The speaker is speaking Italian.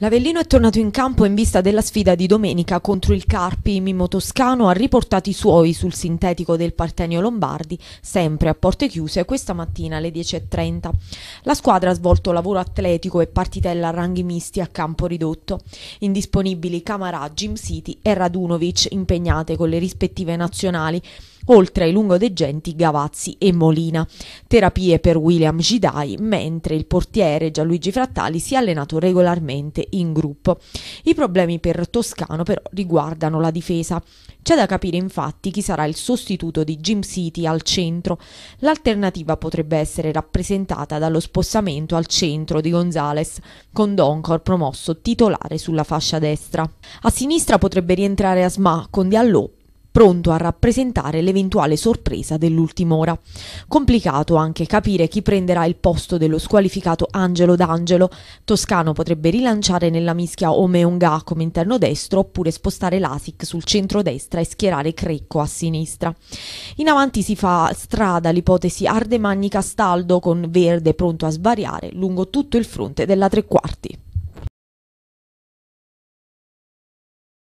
L'Avellino è tornato in campo in vista della sfida di domenica contro il Carpi. Mimo Toscano ha riportato i suoi sul sintetico del Partenio Lombardi, sempre a porte chiuse, questa mattina alle 10.30. La squadra ha svolto lavoro atletico e partitella a ranghi misti a campo ridotto. Indisponibili Camarà, Jim City e Radunovic, impegnate con le rispettive nazionali oltre ai lungodeggenti Gavazzi e Molina. Terapie per William Gidai, mentre il portiere Gianluigi Frattali si è allenato regolarmente in gruppo. I problemi per Toscano però riguardano la difesa. C'è da capire infatti chi sarà il sostituto di Jim City al centro. L'alternativa potrebbe essere rappresentata dallo spostamento al centro di Gonzales, con Doncor promosso titolare sulla fascia destra. A sinistra potrebbe rientrare Asma con Diallo pronto a rappresentare l'eventuale sorpresa dell'ultima ora. Complicato anche capire chi prenderà il posto dello squalificato Angelo D'Angelo. Toscano potrebbe rilanciare nella mischia Omeonga come interno destro oppure spostare Lasic sul centro-destra e schierare Crecco a sinistra. In avanti si fa strada l'ipotesi ardemagni Castaldo con Verde pronto a svariare lungo tutto il fronte della tre quarti.